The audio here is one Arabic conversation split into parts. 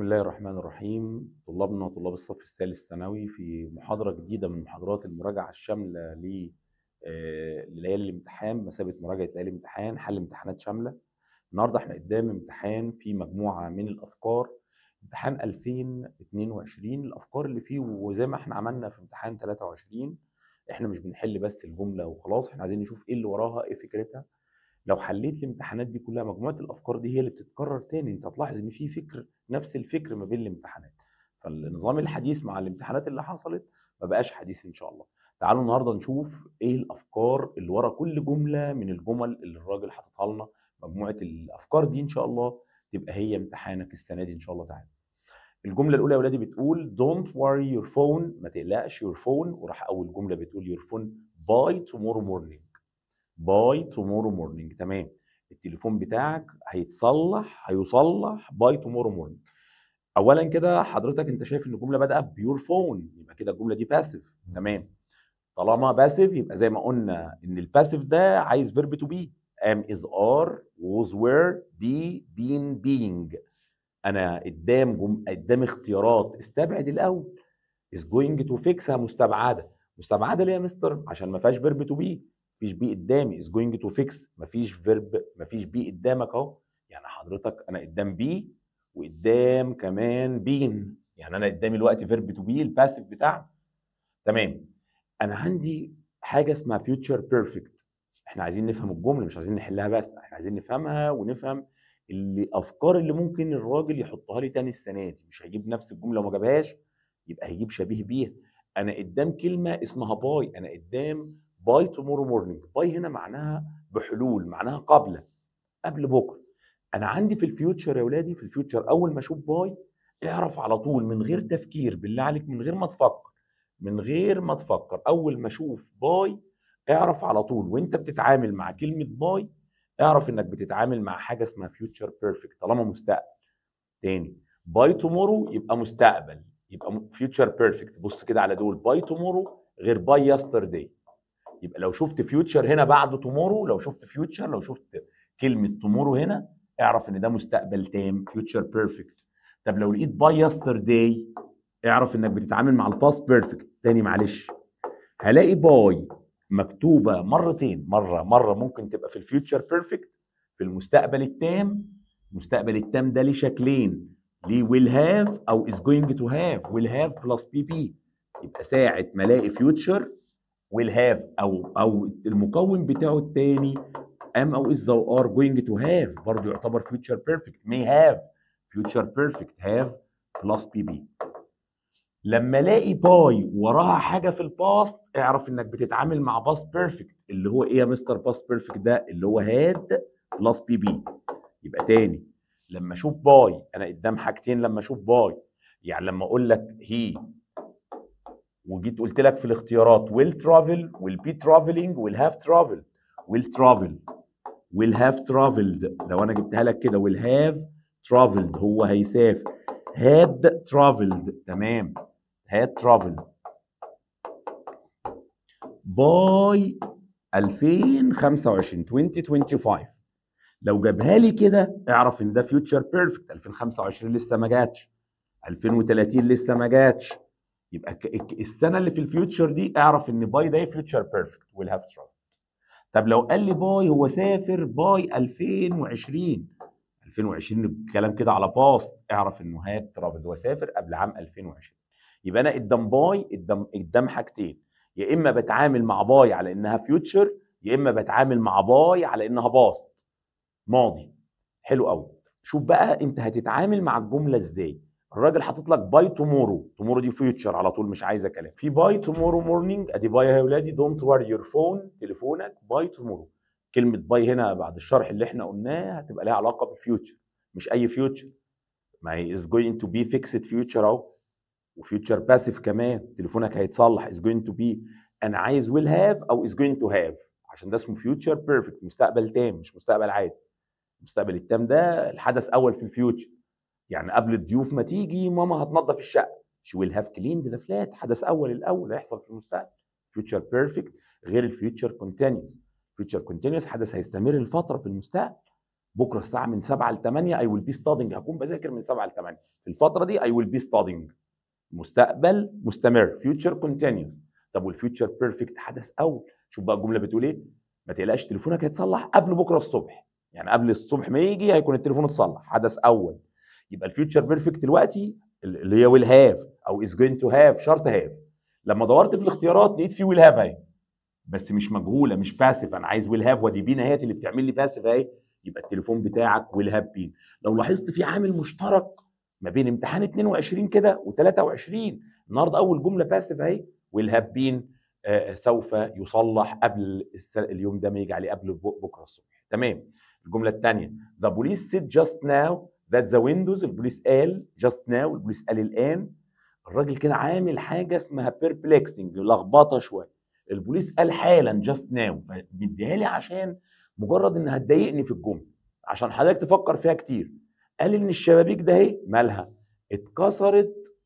بسم الله الرحمن الرحيم طلابنا وطلاب الصف الثالث ثانوي في محاضرة جديدة من محاضرات المراجعة الشاملة آه، لليالي الامتحان بمثابة مراجعة ليالي الامتحان حل امتحانات شاملة النهاردة احنا قدام امتحان فيه مجموعة من الأفكار امتحان 2022 الأفكار اللي فيه وزي ما احنا عملنا في امتحان 23 احنا مش بنحل بس الجملة وخلاص احنا عايزين نشوف ايه اللي وراها ايه فكرتها لو حليت الامتحانات دي كلها مجموعة الأفكار دي هي اللي بتتكرر تاني انت هتلاحظ ان في فكر نفس الفكر ما بين الامتحانات فالنظام الحديث مع الامتحانات اللي حصلت ما بقاش حديث ان شاء الله تعالوا النهارده نشوف ايه الافكار اللي ورا كل جمله من الجمل اللي الراجل حاططها لنا مجموعه الافكار دي ان شاء الله تبقى هي امتحانك السنه دي ان شاء الله تعالى الجمله الاولى يا ولادي بتقول don't worry your phone ما تقلقش your phone وراح اول جمله بتقول your phone by tomorrow morning by tomorrow morning تمام التليفون بتاعك هيتصلح هيصلح باي تومورو مورنينج اولا كده حضرتك انت شايف ان الجمله بادئه بيور فون يبقى كده الجمله دي باسيف تمام طالما باسيف يبقى زي ما قلنا ان الباسيف ده عايز فيرب تو بي ام از ار ووز وير بي بين بينج انا قدام جم... قدام اختيارات استبعد الاول از جوينج تو فيكسها مستبعده مستبعده ليه يا مستر عشان ما فيهاش فيرب تو بي مفيش بي قدامي از جوينج تو فيكس مفيش فيرب مفيش بي قدامك اهو يعني حضرتك انا قدام بي وقدام كمان بين يعني انا قدامي الوقت فيرب تو بي الباسيف بتاعنا تمام انا عندي حاجه اسمها فيوتشر بيرفكت احنا عايزين نفهم الجمله مش عايزين نحلها بس احنا عايزين نفهمها ونفهم الافكار اللي ممكن الراجل يحطها لي تاني السنه دي مش هيجيب نفس الجمله وما جابهاش يبقى هيجيب شبيه بيها انا قدام كلمه اسمها باي انا قدام باي تومورو مورنينج باي هنا معناها بحلول معناها قبل قبل بكره انا عندي في الفيوتشر يا ولادي في الفيوتشر اول ما اشوف باي اعرف على طول من غير تفكير بالله عليك من غير ما تفكر من غير ما تفكر اول ما اشوف باي اعرف على طول وانت بتتعامل مع كلمه باي اعرف انك بتتعامل مع حاجه اسمها فيوتشر بيرفكت طالما مستقبل تاني باي تومورو يبقى مستقبل يبقى فيوتشر بيرفكت بص كده على دول باي تومورو غير باي يسترداي يبقى لو شفت فيوتشر هنا بعد تومورو لو شفت فيوتشر لو شفت كلمه تومورو هنا اعرف ان ده مستقبل تام فيوتشر بيرفكت طب لو لقيت باي يسترداي اعرف انك بتتعامل مع الباست بيرفكت تاني معلش هلاقي باي مكتوبه مرتين مره مره ممكن تبقى في الفيوتشر بيرفكت في المستقبل التام المستقبل التام ده ليه شكلين ليه ويل هاف او از جوينج تو هاف ويل هاف بلس بي بي يبقى ساعه ما الاقي فيوتشر will have او او المكون بتاعه الثاني am او is او are going to have برضه يعتبر future perfect may have future perfect have plus بي لما الاقي باي وراها حاجه في الباست اعرف انك بتتعامل مع باست بيرفكت اللي هو ايه يا مستر باست بيرفكت ده اللي هو هاد بلس بي بي يبقى تاني لما اشوف باي انا قدام حاجتين لما اشوف باي يعني لما اقول لك هي وجيت قلت لك في الاختيارات ويل ترافل ويل بي ترافلينج ويل هاف ترافل ويل ترافل ويل هاف ترافلد لو انا جبتها لك كده ويل هاف ترافلد هو هيسافر هاد ترافلد تمام هاد ترافل باي 2025 2025 لو جابها لي كده اعرف ان ده فيوتشر بيرفكت 2025 لسه ما جاتش 2030 لسه ما جاتش يبقى السنه اللي في الفيوتشر دي اعرف ان باي ده فيوتشر بيرفكت ويل هاف ترافل طب لو قال لي باي هو سافر باي 2020 2020 الكلام كده على باست اعرف انه هات ترافل هو سافر قبل عام 2020 يبقى انا قدام باي قدام قدام حاجتين يا اما بتعامل مع باي على انها فيوتشر يا اما بتعامل مع باي على انها باست ماضي حلو قوي شوف بقى انت هتتعامل مع الجمله ازاي الراجل حاطط لك باي تومورو تومورو دي فيوتشر على طول مش عايزه كلام في باي تومورو مورنينج ادي باي يا ولادي دونت وير يور فون تليفونك باي تومورو كلمه باي هنا بعد الشرح اللي احنا قلناه هتبقى ليها علاقه بالفيوتشر مش اي فيوتشر ما هي از جوينج تو بي فيكسد فيوتشر اهو وفيوتشر باسيف كمان تليفونك هيتصلح از جوينج تو بي انا عايز ويل هاف او از جوينج تو هاف عشان ده اسمه فيوتشر بيرفكت مستقبل تام مش مستقبل عادي المستقبل التام ده الحدث اول في الفيوتشر يعني قبل الضيوف ما تيجي ماما هتنظف الشقه شي ويل هاف كليند ذا فلات حدث اول الاول هيحصل في المستقبل فيوتشر بيرفكت غير الفيوتشر كونتينوس فيوتشر كونتينوس حدث هيستمر لفتره في المستقبل بكره الساعه من 7 ل 8 اي ويل بي ستادنج هكون بذاكر من 7 ل 8 في الفتره دي اي ويل بي ستادنج مستقبل مستمر فيوتشر كونتينوس طب والفيوتشر بيرفكت حدث اول شوف بقى الجمله بتقول ايه ما تقلقش تليفونك هيتصلح قبل بكره الصبح يعني قبل الصبح ما يجي هيكون التليفون اتصلح حدث اول يبقى الفيوتشر بيرفكت دلوقتي اللي هي ويل هاف او از جوينت تو هاف شرط هاف لما دورت في الاختيارات لقيت في ويل هاف اهي بس مش مجهوله مش باسف انا عايز ويل هاف ودي بينا هي اللي بتعمل لي باسف اهي يبقى التليفون بتاعك ويل هاف بين لو لاحظت في عامل مشترك ما بين امتحان 22 كده و23 النهارده اول جمله باسف اهي ويل هاف بين سوف يصلح قبل اليوم ده ما يجي عليه قبل بكره الصبح تمام الجمله الثانيه ذا بوليس سيد جاست ناو ذات ذا ويندوز البوليس قال جاست ناو البوليس قال الان الراجل كان عامل حاجه اسمها بيربلكسنج لخبطه شويه البوليس قال حالا جاست ناو فمديها لي عشان مجرد انها تضايقني في الجمله عشان حضرتك تفكر فيها كتير قال ان الشبابيك ده اهي مالها اتكسرت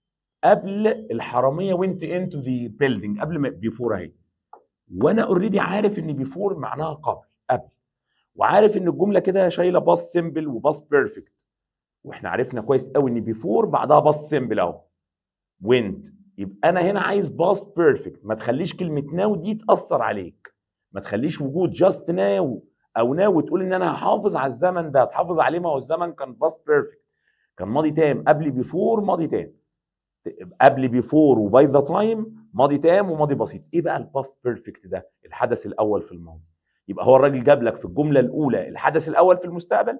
قبل الحراميه وينت انتو ذا بيلدينج قبل ما بيفور اهي وانا اوريدي عارف ان بيفور معناها قبل قبل وعارف ان الجمله كده شايله باص سيمبل وباص بيرفكت واحنا عرفنا كويس قوي ان بيفور بعدها باص سيمبل اهو وينت يبقى انا هنا عايز باص بيرفكت ما تخليش كلمه ناو دي تاثر عليك ما تخليش وجود جاست ناو او ناو تقول ان انا هحافظ على الزمن ده تحافظ عليه ما هو الزمن كان باص بيرفكت كان ماضي تام قبل بيفور ماضي تام قبل بيفور وباي ذا تايم ماضي تام وماضي بسيط ايه بقى الباست بيرفكت ده الحدث الاول في الماضي يبقى هو الراجل جاب لك في الجمله الاولى الحدث الاول في المستقبل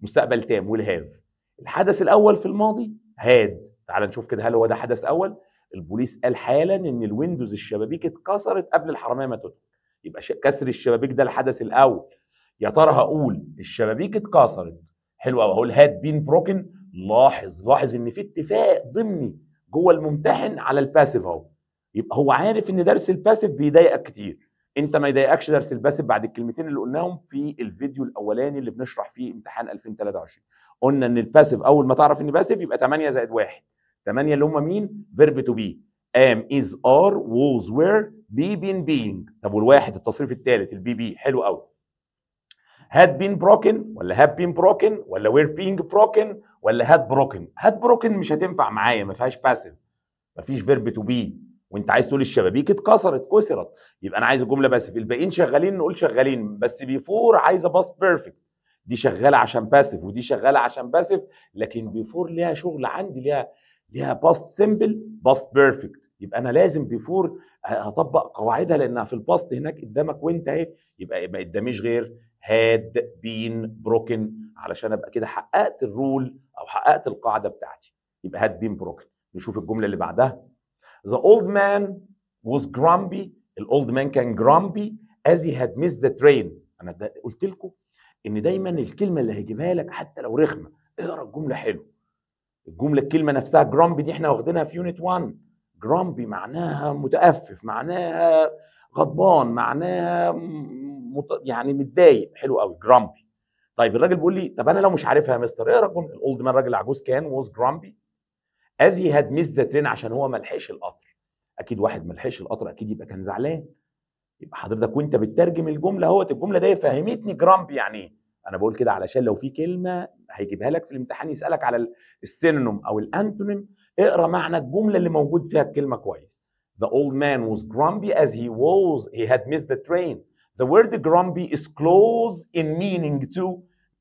مستقبل تام والهاف الحدث الاول في الماضي هاد تعال نشوف كده هل هو ده حدث اول البوليس قال حالا ان الويندوز الشبابيك اتكسرت قبل الحراميه ما تدخل يبقى كسر الشبابيك ده الحدث الاول يا ترى هقول الشبابيك اتكسرت حلو قوي هقول هاد بين بروكن لاحظ لاحظ ان في اتفاق ضمني جوه الممتحن على الباسيف اهو يبقى هو عارف ان درس الباسيف بيضايقك كتير انت ما يضايقكش درس الباسيف بعد الكلمتين اللي قلناهم في الفيديو الاولاني اللي بنشرح فيه امتحان 2023 قلنا ان الباسيف اول ما تعرف ان باسيف يبقى 8 زائد 1 8 اللي هم مين فيرب تو بي ام از ار ووز وير بي بين بينج طب والواحد التصريف الثالث البي بي حلو قوي هاد بين بروكن ولا هاد بين بروكن ولا وير بينج بروكن ولا هاد بروكن هاد بروكن مش هتنفع معايا ما فيهاش باسيف ما فيش فيرب تو بي وانت عايز تقول الشبابيك اتكسرت كسرت يبقى انا عايز الجمله باسيف الباقيين شغالين نقول شغالين بس بيفور عايزه باس بيرفكت دي شغاله عشان باسف ودي شغاله عشان باسف لكن بيفور ليها شغل عندي ليها ليها باست سمبل باست بيرفكت يبقى انا لازم بيفور اطبق قواعدها لانها في الباست هناك قدامك وانت اهي يبقى يبقى قداميش غير هاد بين بروكن علشان ابقى كده حققت الرول او حققت القاعده بتاعتي يبقى هاد بين بروكن نشوف الجمله اللي بعدها The old man was grumpy الاولد مان كان grumpy as he had missed the train انا قلت لكم ان دايما إمم. الكلمه اللي هيجيبها لك حتى لو رخمه اقرا الجمله حلو الجمله الكلمه نفسها جرامبي دي احنا واخدينها في يونت 1 جرامبي معناها متأفف معناها غضبان معناها مت... يعني متضايق حلو قوي جرامبي طيب الراجل بيقول لي طب انا لو مش عارفها يا مستر اقرا الجمله الاولد مان راجل عجوز كان ووز جرامبي از هي هاد ميس ذا ترين عشان هو ما لحقش القطر اكيد واحد ما لحقش القطر اكيد يبقى كان زعلان يبقى حضرتك وانت بتترجم الجمله اهوت الجمله دي فهمتني جرامبي يعني ايه انا بقول كده علشان لو في كلمه هيجيبها لك في الامتحان يسالك على السينونيم او الانتونيم اقرا معنى الجمله اللي موجود فيها الكلمه كويس The old man was grumpy as he was he had missed the train. The word grumpy is close in meaning to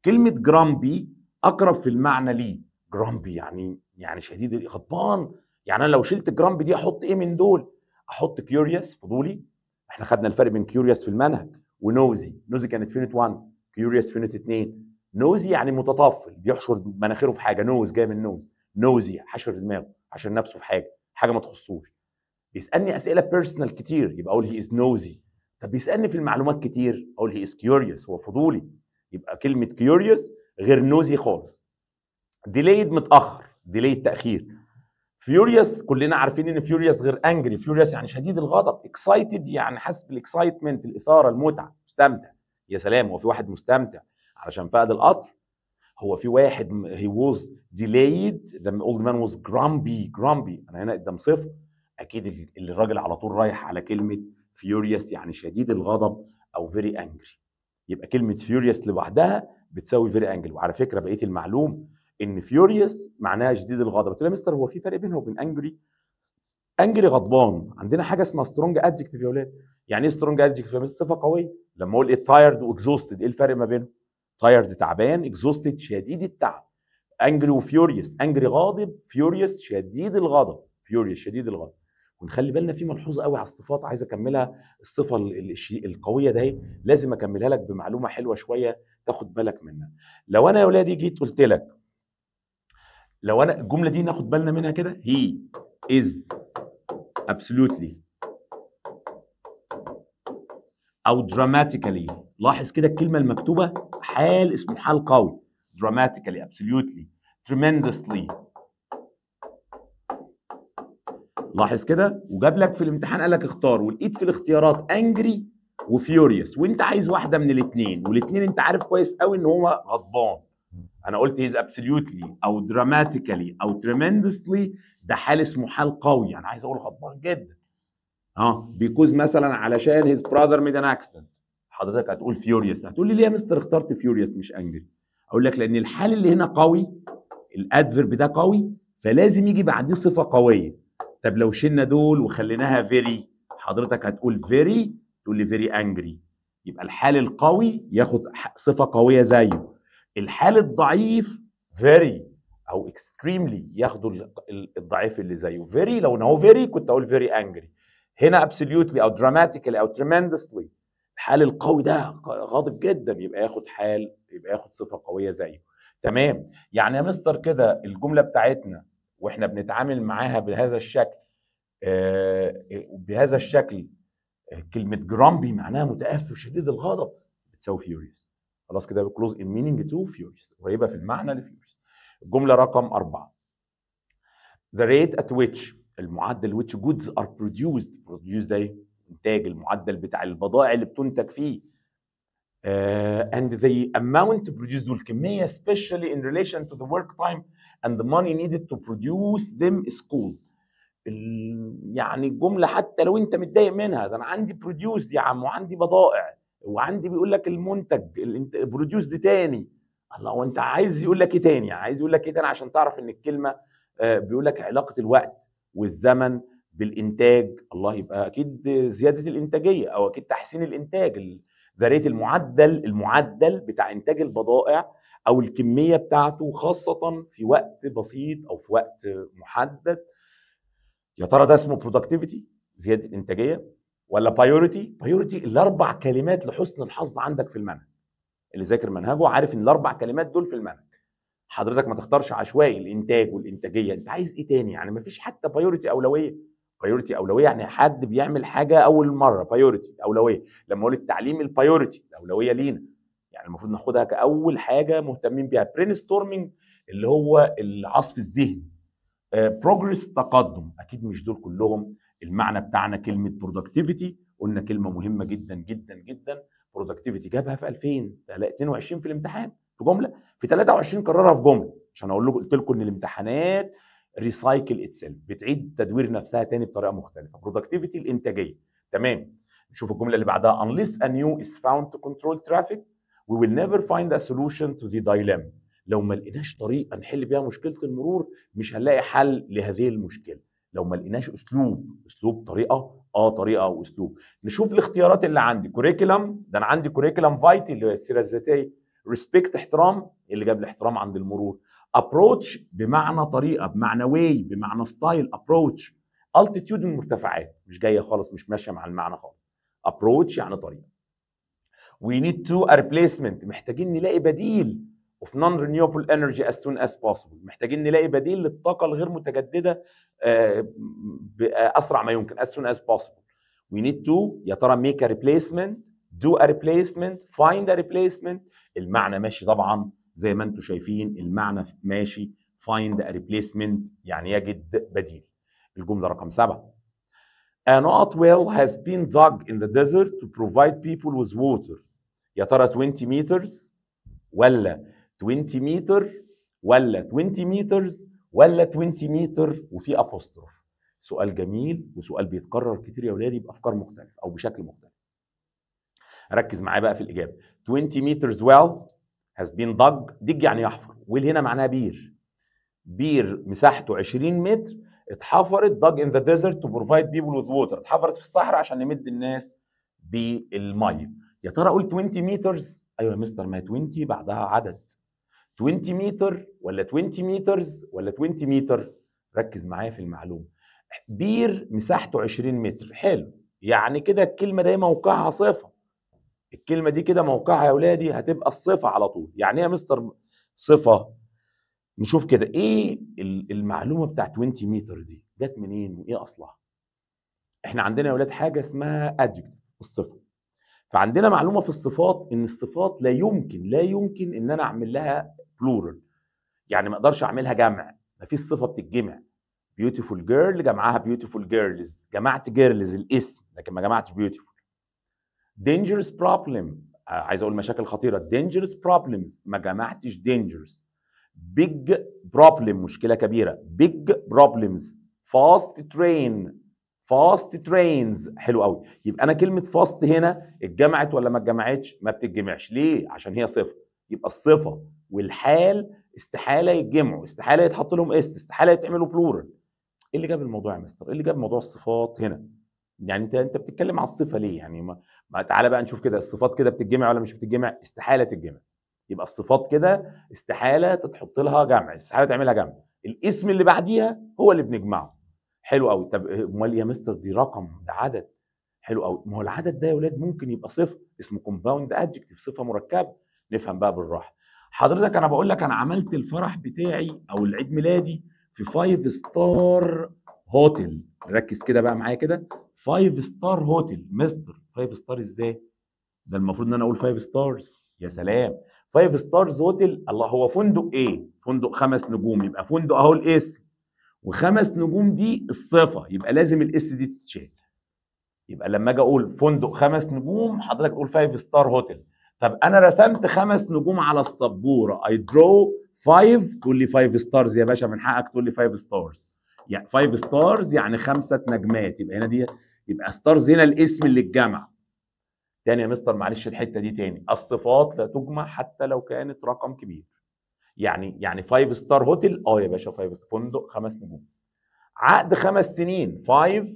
كلمة grumpy أقرب في المعنى ليه grumpy يعني يعني شديد غضبان يعني أنا لو شلت grumpy دي أحط إيه من دول؟ أحط curious فضولي احنا خدنا الفرق بين curious في المنهج ونوزي نوزي كانت فينت 1 كيوريوس في نوت 2 نوزي يعني متطفل بيحشر مناخيره في حاجه نوز جاي من نوز نوزي حشر دماغه عشان نفسه في حاجه حاجه ما تخصوش بيسالني اسئله بيرسونال كتير يبقى اقول هي از نوزي طب بيسالني في المعلومات كتير اقول هي از كيوريوس هو فضولي يبقى كلمه كيوريوس غير نوزي خالص ديليد متاخر ديليد تاخير فيوريوس كلنا عارفين ان فيوريوس غير انجري فيوريوس يعني شديد الغضب اكسايتد يعني حاسس بالاكسايتمنت الاثاره المتعه مستمتع يا سلام هو في واحد مستمتع علشان فقد القطر هو في واحد هي ووز ديلايد لما اولد مان ووز جرامبي جرامبي انا هنا قدام صفر اكيد اللي الراجل على طول رايح على كلمه فيوريوس يعني شديد الغضب او فيري انجري يبقى كلمه فيوريوس لوحدها بتساوي فيري انجري وعلى فكره بقيه المعلوم ان فيوريوس معناها شديد الغضب قلت له مستر هو في فرق بينه وبين انجري انجري غضبان عندنا حاجه اسمها سترونج ادجكتيف يا ولاد يعني ايه سترونج ادجكتيف صفه قويه لما اقول ايه تايرد واكزوستد ايه الفرق ما بينهم تايرد تعبان اكزوستد شديد التعب انجري وفيوريوس انجري غاضب فيوريوس شديد الغضب فيوريوس شديد الغضب ونخلي بالنا في ملحوظه قوي على الصفات عايز اكملها الصفه القويه ده لازم اكملها لك بمعلومه حلوه شويه تاخد بالك منها لو انا يا ولادي جيت قلت لك لو انا الجمله دي ناخد بالنا منها كده هي از ابسولوتلي او dramatically لاحظ كده الكلمه المكتوبه حال اسمه حال قوي dramatically absolutely tremendously لاحظ كده وجاب لك في الامتحان قال لك اختار ولقيت في الاختيارات انجري وفيوريوس وانت عايز واحده من الاثنين والاثنين انت عارف كويس قوي ان هو غضبان انا قلت هيز ابسوليوتلي او دراماتيكالي او تريمندسلي ده حال اسمه حال قوي انا يعني عايز اقول غضبان جدا اه بيكوز مثلا علشان هيز براذر ميد ان اكسيدنت حضرتك هتقول فيوريوس هتقول لي ليه يا مستر اخترت فيوريوس مش انجري اقول لك لان الحال اللي هنا قوي الادفرب ده قوي فلازم يجي بعديه صفه قويه طب لو شلنا دول وخليناها فيري حضرتك هتقول فيري تقول لي فيري انجري يبقى الحال القوي ياخد صفه قويه زيه الحال الضعيف فيري او اكستريملي ياخدوا الضعيف اللي زيه فيري لو ان هو فيري كنت اقول فيري انجري هنا ابسوليوتلي او دراماتيكلي او تريمندسلي الحال القوي ده غاضب جدا يبقى ياخد حال يبقى ياخد صفه قويه زيه تمام يعني يا مستر كده الجمله بتاعتنا واحنا بنتعامل معاها بهذا الشكل آه، بهذا الشكل آه، كلمه جرامبي معناها متأفف شديد الغضب بتساوي فيوريوس خلاص كده كلوز ان مينينج تو فيوريوس قريبه في المعنى لفيوريوس الجمله رقم أربعة The rate at which المعدل which goods are produced produced ده إيه؟ انتاج المعدل بتاع البضائع اللي بتنتج فيه uh, and the amount produced والكمية especially in relation to the work time and the money needed to produce them is cool يعني الجملة حتى لو أنت متضايق منها ده أنا عندي produced يا عم وعندي بضائع وعندي بيقول لك المنتج بروديوس دي تاني الله وانت عايز يقول لك ايه تاني عايز يقول لك ايه تاني عشان تعرف ان الكلمه آه، بيقول لك علاقه الوقت والزمن بالانتاج الله يبقى اكيد زياده الانتاجيه او اكيد تحسين الانتاج ذا ريت المعدل المعدل بتاع انتاج البضائع او الكميه بتاعته خاصه في وقت بسيط او في وقت محدد يا ترى ده اسمه برودكتيفيتي زياده الانتاجيه ولا بايوريتي بايوريتي الاربع كلمات لحسن الحظ عندك في المنهج اللي ذاكر منهجه عارف ان الاربع كلمات دول في المنهج حضرتك ما تختارش عشوائي الانتاج والانتاجيه انت عايز ايه تاني يعني ما فيش حتى بايورتي اولويه بايورتي اولويه يعني حد بيعمل حاجه اول مره بايورتي اولويه لما اقول التعليم البايورتي الاولويه لينا يعني المفروض ناخدها كاول حاجه مهتمين بيها برين ستورمنج اللي هو العصف الذهني بروجرس آه، تقدم اكيد مش دول كلهم المعنى بتاعنا كلمه برودكتيفيتي قلنا كلمه مهمه جدا جدا جدا برودكتيفيتي جابها في 2000 22 في الامتحان في جمله في 23 كررها في جمله عشان اقول لكم قلت لكم ان الامتحانات ريسايكل اتسيلف بتعيد تدوير نفسها تاني بطريقه مختلفه برودكتيفيتي الانتاجيه تمام نشوف الجمله اللي بعدها unless a new is found to control traffic we will never find a solution to the dilemma لو ما لقيناش طريقه نحل بيها مشكله المرور مش هنلاقي حل لهذه المشكله لو ما لقيناش اسلوب اسلوب طريقه اه طريقه او اسلوب نشوف الاختيارات اللي عندي كوريكولم ده انا عندي كوريكولم فايتي اللي هي السيره الذاتيه ريسبكت احترام اللي جاب الاحترام عند المرور ابروتش بمعنى طريقه بمعنى واي بمعنى ستايل ابروتش التيتيود المرتفعات مش جايه خالص مش ماشيه مع المعنى خالص ابروتش يعني طريقه وي نيد تو ريبليسمنت محتاجين نلاقي بديل اوف نون رينيوبل انرجي از سون از possible محتاجين نلاقي بديل للطاقه الغير متجدده آه، باسرع آه، ما يمكن as soon as possible وي نيد تو يا ترى ميك ا ريبليسمنت دو ا ريبليسمنت فايند ا ريبليسمنت المعنى ماشي طبعا زي ما انتم شايفين المعنى ماشي فايند ا ريبليسمنت يعني يجد بديل الجمله رقم سبعه An art well has been dug in the desert to provide people with water. يا ترى 20 meters ولا 20 متر ولا 20 meters ولا 20 متر وفي ابوستروف. سؤال جميل وسؤال بيتكرر كتير يا ولادي بافكار مختلفه او بشكل مختلف. ركز معايا بقى في الاجابه. 20 meters well has been dug دج يعني يحفر ويل هنا معناها بير بير مساحته 20 متر اتحفرت dug in the desert to provide people with water اتحفرت في الصحراء عشان نمد الناس بالميه يا ترى قلت 20 meters ايوه يا مستر ما 20 بعدها عدد 20 متر ولا 20 مترز ولا 20 متر ركز معايا في المعلومه بير مساحته 20 متر حلو يعني كده الكلمه دي موقعها صفر الكلمه دي كده موقعها يا ولادي هتبقى الصفه على طول يعني ايه يا مستر صفه نشوف كده ايه المعلومه بتاعت 20 متر دي جت منين وايه اصلها احنا عندنا يا ولاد حاجه اسمها ادجكت الصفه فعندنا معلومه في الصفات ان الصفات لا يمكن لا يمكن ان انا اعمل لها بلورال يعني ما اقدرش اعملها جمع مفيش صفه بتتجمع بيوتيفول جيرل جمعها بيوتيفول جيرلز جمعت جيرلز الاسم لكن ما جمعتش بيوتيفول dangerous problem آه، عايز اقول مشاكل خطيره dangerous problems ما جمعتش dangerous big problem مشكله كبيره big problems fast train fast trains حلو قوي يبقى انا كلمه fast هنا اتجمعت ولا ما اتجمعتش ما بتتجمعش ليه عشان هي صفه يبقى الصفه والحال استحاله يتجمعوا استحاله يتحط لهم اس استحاله يتعملوا بلورال ايه اللي جاب الموضوع يا مستر ايه اللي جاب موضوع الصفات هنا يعني انت انت بتتكلم على الصفه ليه يعني ما, ما تعالى بقى نشوف كده الصفات كده بتتجمع ولا مش بتتجمع استحاله تتجمع يبقى الصفات كده استحاله تتحط لها جمع استحاله تعملها جمع الاسم اللي بعديها هو اللي بنجمعه حلو قوي طب آه، امال يا مستر دي رقم ده عدد حلو قوي ما هو العدد ده يا ولاد ممكن يبقى صفر اسمه كومباوند ادجكتيف صفه مركبه نفهم بقى بالراحه حضرتك انا بقول لك انا عملت الفرح بتاعي او العيد ميلادي في فايف ستار هوتل ركز كده بقى معايا كده فايف ستار هوتيل مستر فايف ستار ازاي؟ ده المفروض ان انا اقول فايف ستارز يا سلام فايف ستارز هوتيل الله هو فندق ايه؟ فندق خمس نجوم يبقى فندق اهو الاسم وخمس نجوم دي الصفه يبقى لازم الاس دي تتشال يبقى لما اجي اقول فندق خمس نجوم حضرتك تقول فايف ستار هوتيل طب انا رسمت خمس نجوم على السبوره اي درو فايف تقول لي فايف ستارز يا باشا من حقك تقول لي فايف ستارز يعني فايف ستارز يعني خمسه نجمات يبقى هنا دي يبقى ستارز هنا الاسم اللي اتجمع تاني يا مستر معلش الحته دي تاني الصفات لا تجمع حتى لو كانت رقم كبير يعني يعني فايف ستار هوتل اه يا باشا فايف فندق خمس نجوم عقد خمس سنين فايف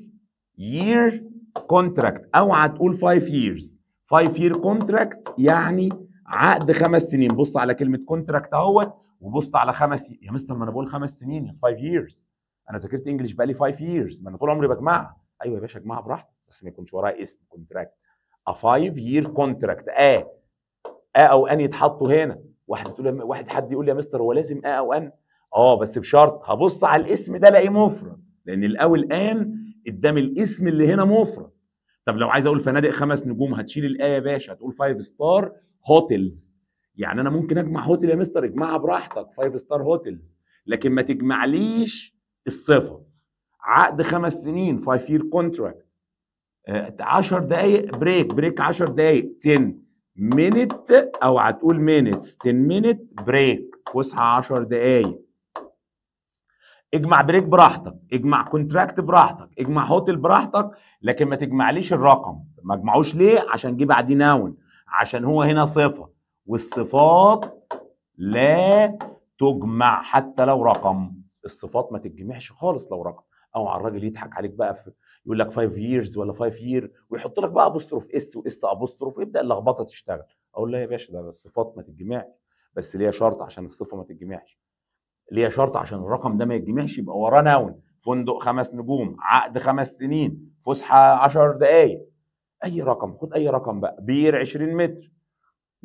يير كونتراكت اوعى تقول فايف ييرز فايف يير كونتراكت يعني عقد خمس سنين بص على كلمه كونتراكت اهوت وبص على خمس يا مستر ما انا بقول خمس سنين فايف ييرز انا ذاكرت انجلش بقالي فايف ييرز ما انا طول عمري بجمعها ايوه يا باشا اجمعها براحتك بس ما يكونش وراها اسم كونتراكت ا فايف يير كونتراكت ا ا او ان يتحطوا هنا واحد تقول واحد حد يقول لي يا مستر هو لازم ا او ان اه بس بشرط هبص على الاسم ده الاقيه مفرد لان الاول ان قدام الاسم اللي هنا مفرد طب لو عايز اقول فنادق خمس نجوم هتشيل الايه يا باشا هتقول فايف ستار هوتلز يعني انا ممكن اجمع هوتل يا مستر اجمعها براحتك فايف ستار هوتلز لكن ما تجمعليش الصفه عقد خمس سنين 5 يير كونتراكت 10 دقائق بريك بريك 10 دقائق 10 مينت او هتقول مينتس 10 مينت بريك فسحه 10 دقائق اجمع بريك براحتك اجمع كونتراكت براحتك اجمع هوتل براحتك لكن ما تجمعليش الرقم ما اجمعوش ليه عشان جه بعديه ناون عشان هو هنا صفه والصفات لا تجمع حتى لو رقم الصفات ما تتجمعش خالص لو رقم او على الراجل يضحك عليك بقى في يقول لك 5 ييرز ولا 5 يير ويحط لك بقى ابوستروف اس واس ابوستروف ويبدا اللخبطه تشتغل اقول له يا باشا ده الصفات ما تتجمعش بس ليها شرط عشان الصفه ما تتجمعش ليها شرط عشان الرقم ده ما يتجمعش يبقى وراه ناون فندق خمس نجوم عقد خمس سنين فسحه 10 دقائق اي رقم خد اي رقم بقى بير 20 متر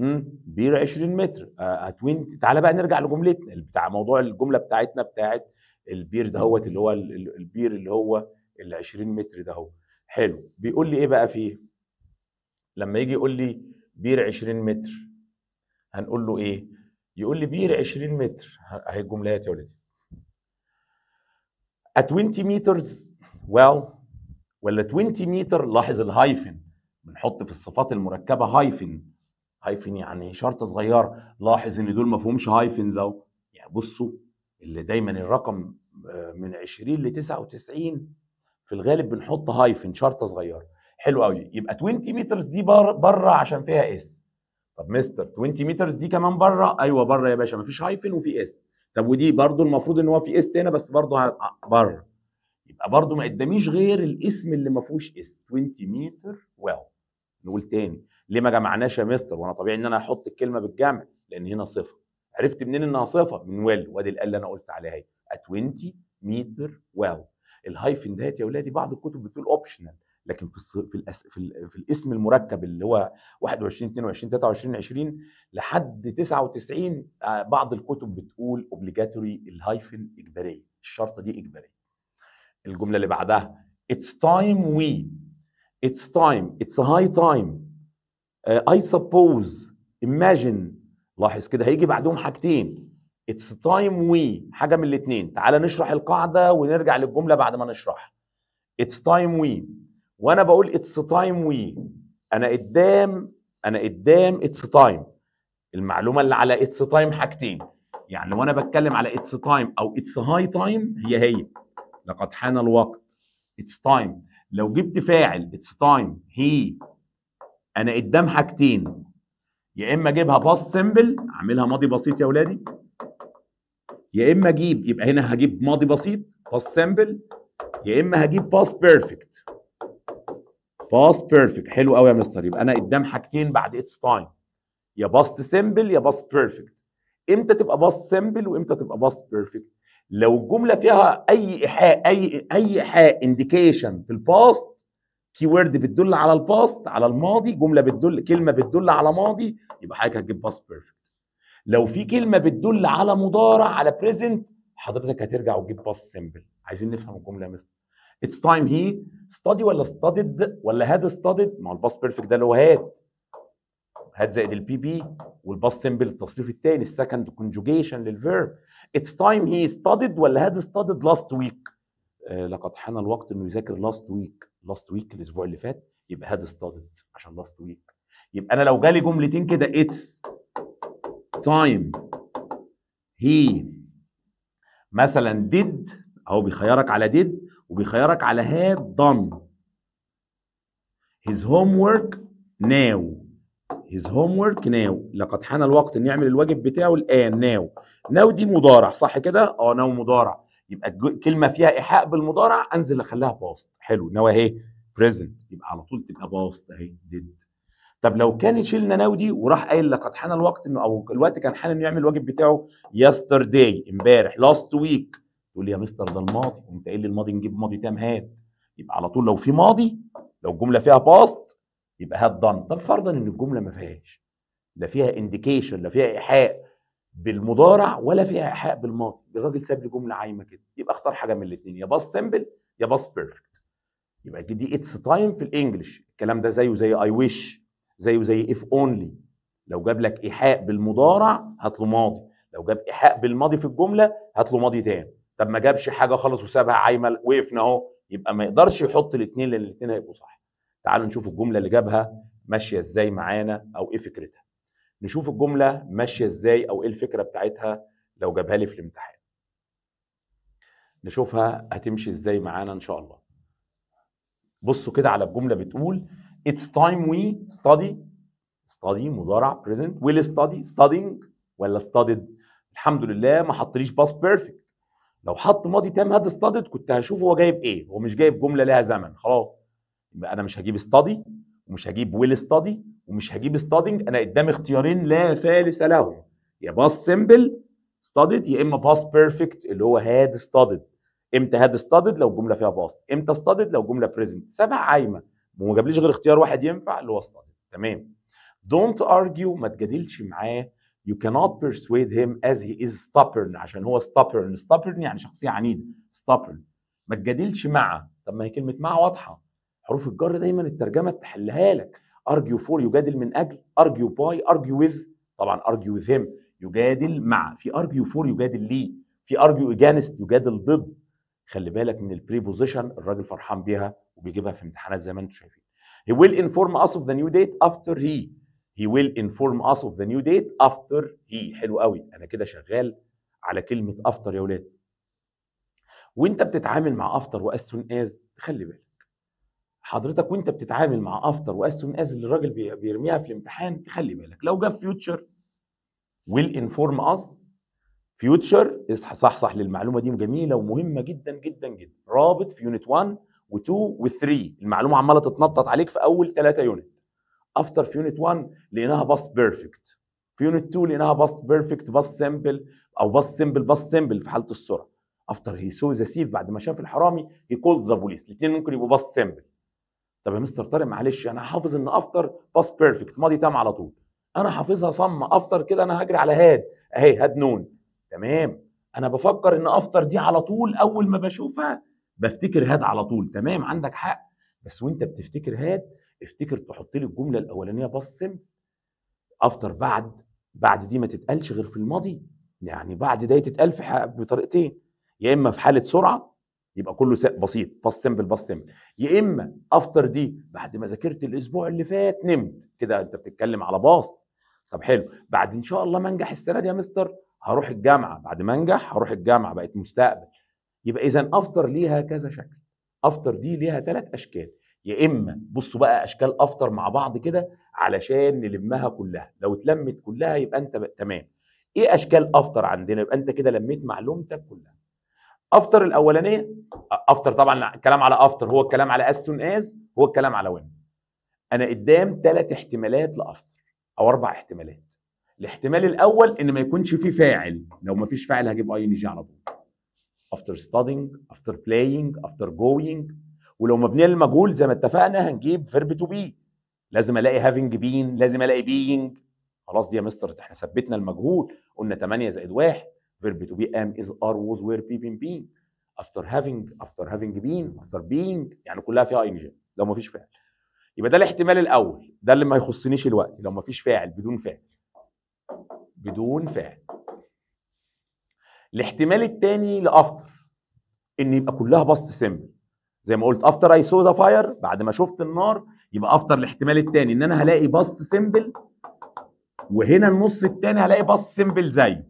امم بير 20 متر آه, آه، تعالى بقى نرجع لجملتنا بتاع موضوع الجمله بتاعتنا بتاعت البير دهوت اللي هو البير اللي هو ال 20 متر ده حلو بيقول لي ايه بقى فيه لما يجي يقول لي بير 20 متر هنقول له ايه يقول لي بير 20 متر اهي الجملات يا ولدي at 20 meters well ولا 20 متر لاحظ الهايفن بنحط في الصفات المركبه هايفن هايفن يعني شرطه صغيره لاحظ ان دول ما فيهمش هايفنز اهو يعني بصوا اللي دايما الرقم آه، من 20 ل 99 في الغالب بنحط هايفن شرطه صغيره حلو قوي يبقى 20 مترز دي بره عشان فيها اس طب مستر 20 مترز دي كمان بره ايوه بره يا باشا مفيش هايفن وفي اس طب ودي برده المفروض ان هو في اس هنا بس برده آه، بره يبقى برده ما قداميش غير الاسم اللي ما فيهوش اس 20 متر واو نقول تاني ليه ما جمعناش يا مستر وانا طبيعي ان انا احط الكلمه بالجمع لان هنا صفر عرفت منين انها صفه من ويل وادي الال اللي انا قلت عليها هي 20 متر ويل الهايفن ديت يا ولادي بعض الكتب بتقول اوبشنال لكن في في, الأس... في, ال... في الاسم المركب اللي هو 21 22 23 20 لحد 99 آه، بعض الكتب بتقول اوبليجاتوري الهايفن اجباريه الشرطه دي اجباريه الجمله اللي بعدها اتس تايم وي اتس تايم اتس هاي تايم اي سبوز imagine لاحظ كده هيجي بعدهم حاجتين اتس تايم وي حاجه من الاثنين تعال نشرح القاعده ونرجع للجمله بعد ما نشرحها اتس تايم وي وانا بقول اتس تايم وي انا قدام انا قدام اتس تايم المعلومه اللي على اتس تايم حاجتين يعني وانا بتكلم على اتس تايم او اتس هاي تايم هي هي لقد حان الوقت اتس تايم لو جبت فاعل اتس تايم هي انا قدام حاجتين يا اما اجيبها باست سمبل اعملها ماضي بسيط يا اولادي يا اما اجيب يبقى هنا هجيب ماضي بسيط باست سمبل يا اما هجيب باست بيرفكت باست بيرفكت حلو قوي يا مستر يبقى انا قدام حاجتين بعد اتس تايم يا باست سمبل يا باست بيرفكت امتى تبقى باست سمبل وامتى تبقى باست بيرفكت لو الجمله فيها اي ايحاء اي اي ايحاء انديكيشن في الباست كي ورد بتدل على الباست على الماضي جمله بتدل كلمه بتدل على ماضي يبقى حضرتك هتجيب باست بيرفكت لو في كلمه بتدل على مضارع على بريزنت حضرتك هترجع وتجيب باست سمبل عايزين نفهم الجمله يا مستر اتس تايم هي ستادي ولا ستادد ولا هاد ستادد ما هو الباست بيرفكت ده اللي هو هاد هاد زائد البي بي والباست سمبل التصريف الثاني السكند كونجوجيشن للفيرب اتس تايم هي ستادد ولا هاد ستادد لاست ويك لقد حان الوقت انه يذاكر لاست ويك لاست ويك الاسبوع اللي فات يبقى هاد ستادد عشان لاست ويك يبقى انا لو جالي جملتين كده اتس تايم هي مثلا ديد اهو بيخيرك على ديد وبيخيرك على هاد هيز هوم ورك ناو هيز هوم ورك ناو لقد حان الوقت ان يعمل الواجب بتاعه الان ناو ناو دي مضارع صح كده اه ناو مضارع يبقى كلمه فيها ايحاء بالمضارع انزل اخليها باست حلو نوى اهي بريزنت يبقى على طول تبقى باست اهي ديد طب لو كان شلنا ناو دي وراح قايل لقد حان الوقت انه او الوقت كان حان انه يعمل الواجب بتاعه يسترداي امبارح لاست ويك تقول لي يا مستر ده الماضي وانت قايل لي الماضي نجيب ماضي تام هات يبقى على طول لو في ماضي لو الجمله فيها باست يبقى هات دن طب فرضا ان الجمله ما فيهاش لا فيها انديكيشن لا فيها ايحاء بالمضارع ولا فيها ايحاء بالماضي الراجل ساب لي جمله عايمه كده يبقى اختار حاجه من الاثنين يا باست سمبل يا باست بيرفكت يبقى دي اتس تايم في الانجليش الكلام ده زيه زي اي ويش زيه زي اف اونلي لو جاب لك ايحاء بالمضارع هات له ماضي لو جاب ايحاء بالماضي في الجمله هات له ماضي تاني طب ما جابش حاجه خالص وسابها عايمه وقفنا اهو يبقى ما يقدرش يحط الاثنين لان الاثنين هيبقوا صح تعالوا نشوف الجمله اللي جابها ماشيه ازاي معانا او ايه فكرتها نشوف الجمله ماشيه ازاي او ايه الفكره بتاعتها لو جابها لي في الامتحان نشوفها هتمشي ازاي معانا ان شاء الله بصوا كده على الجمله بتقول it's time we study study مضارع present will study studying ولا studied الحمد لله ما حطليش باس بيرفكت لو حط ماضي تام هاد studied كنت هشوف هو جايب ايه هو مش جايب جمله لها زمن خلاص يبقى انا مش هجيب study ومش هجيب ويل ستادي ومش هجيب ستادنج انا قدامي اختيارين لا ثالث لهم يا باس سمبل ستادد يا اما باس بيرفكت اللي هو هاد ستادد امتى هاد ستادد لو الجمله فيها باس امتى ستادد لو جمله بريزنت سبع عايمه وما جابليش غير اختيار واحد ينفع اللي هو ستادد تمام دونت ارجيو ما تجادلش معاه you cannot persuade him as he is stubborn عشان هو stubborn stubborn يعني شخصية عنيدة stubborn ما تجادلش معه طب ما هي كلمة مع واضحة حروف الجر دايما الترجمه تحلها لك ارجيو فور يجادل من اجل ارجيو باي ارجيو وذ طبعا ارجيو وذ هيم يجادل مع في ارجيو فور يجادل لي في ارجيو اجانست يجادل ضد خلي بالك من البريبوزيشن الراجل فرحان بيها وبيجيبها في امتحانات زي ما انتم شايفين he will inform us of the new date after he he will inform us of the new date after he حلو قوي انا كده شغال على كلمه افتر يا ولاد وانت بتتعامل مع افتر واستون از خلي بالك حضرتك وانت بتتعامل مع افتر واسهم از اللي الراجل بيرميها في الامتحان تخلي بالك لو جاب فيوتشر ويل انفورم اس فيوتشر اصحى صح للمعلومه دي جميله ومهمه جدا جدا جدا رابط في يونت 1 و2 و3 المعلومه عماله تتنطط عليك في اول ثلاثة يونت افتر في يونت 1 لقيناها باست بيرفكت في يونت 2 لقيناها باست بيرفكت باست سمبل او باست سمبل باست سمبل في حاله السرعه افتر هي سو ذا سيف بعد ما شاف الحرامي هي كولد ذا بوليس الاثنين ممكن يبقوا باست سمبل طب يا مستر طارق معلش انا حافظ ان افتر باس بيرفكت ماضي تام على طول انا حافظها صم افتر كده انا هجري على هاد اهي هاد نون تمام انا بفكر ان افتر دي على طول اول ما بشوفها بفتكر هاد على طول تمام عندك حق بس وانت بتفتكر هاد افتكر تحط لي الجمله الاولانيه بصم افتر بعد بعد دي ما تتقالش غير في الماضي يعني بعد ده تتقال في بطريقتين يا اما في حاله سرعه يبقى كله بسيط بس سمبل بس سمبل يا اما افطر دي بعد ما ذاكرت الاسبوع اللي فات نمت كده انت بتتكلم على باص طب حلو بعد ان شاء الله ما انجح السنه دي يا مستر هروح الجامعه بعد ما انجح هروح الجامعه بقت مستقبل يبقى اذا افطر ليها كذا شكل افطر دي ليها ثلاث اشكال يا اما بصوا بقى اشكال افطر مع بعض كده علشان نلمها كلها لو اتلمت كلها يبقى انت تمام ايه اشكال افطر عندنا يبقى انت كده لميت معلومتك كلها افتر الاولانيه افتر طبعا الكلام على افتر هو الكلام على از سون از هو الكلام على وين انا قدام ثلاث احتمالات لافتر او اربع احتمالات الاحتمال الاول ان ما يكونش فيه فاعل لو ما فيش فاعل هجيب اي ان جي على طول افتر ستادينج افتر بلاينج افتر جوينج ولو مبنيه للمجهول زي ما اتفقنا هنجيب فيرب تو بي لازم الاقي هافنج بين لازم الاقي بينج خلاص دي يا مستر احنا ثبتنا المجهول قلنا 8 زائد 1 verb to be am is are was were be been been after having after having been after being يعني كلها فيها اي لو ما فيش فعل يبقى ده الاحتمال الاول ده اللي ما يخصنيش الوقت لو ما فيش فاعل بدون فعل بدون فعل الاحتمال الثاني لافتر ان يبقى كلها باست سيمبل زي ما قلت افتر اي سو ذا فاير بعد ما شفت النار يبقى افتر الاحتمال الثاني ان انا هلاقي باست سيمبل وهنا النص الثاني هلاقي باست سيمبل زيه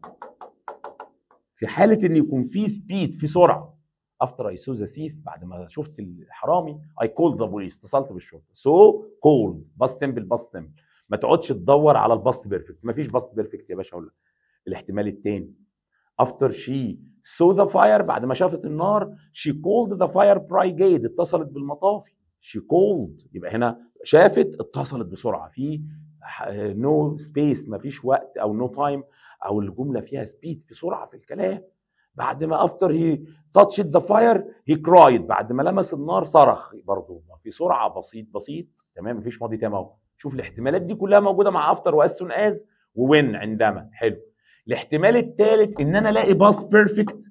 في حاله ان يكون في سبيد في سرعه افتر اي سو ذا سيف بعد ما شفت الحرامي اي كول ذا بوليس اتصلت بالشرطه سو كول باست سمبل باست سمبل ما تقعدش تدور على الباست بيرفكت ما فيش باست بيرفكت يا باشا لك الاحتمال الثاني افتر شي سو ذا فاير بعد ما شافت النار شي كولد ذا فاير برايجيد اتصلت بالمطافي شي كولد يبقى هنا شافت اتصلت بسرعه في نو سبيس ما فيش وقت او نو no تايم او الجمله فيها سبيد في سرعه في الكلام بعد ما افتر هي تاتش ذا فاير هي كرايد بعد ما لمس النار صرخ برضه في سرعه بسيط بسيط تمام مفيش ماضي تام اهو شوف الاحتمالات دي كلها موجوده مع افتر واسون سون از ووين عندما حلو الاحتمال الثالث ان انا الاقي باس بيرفكت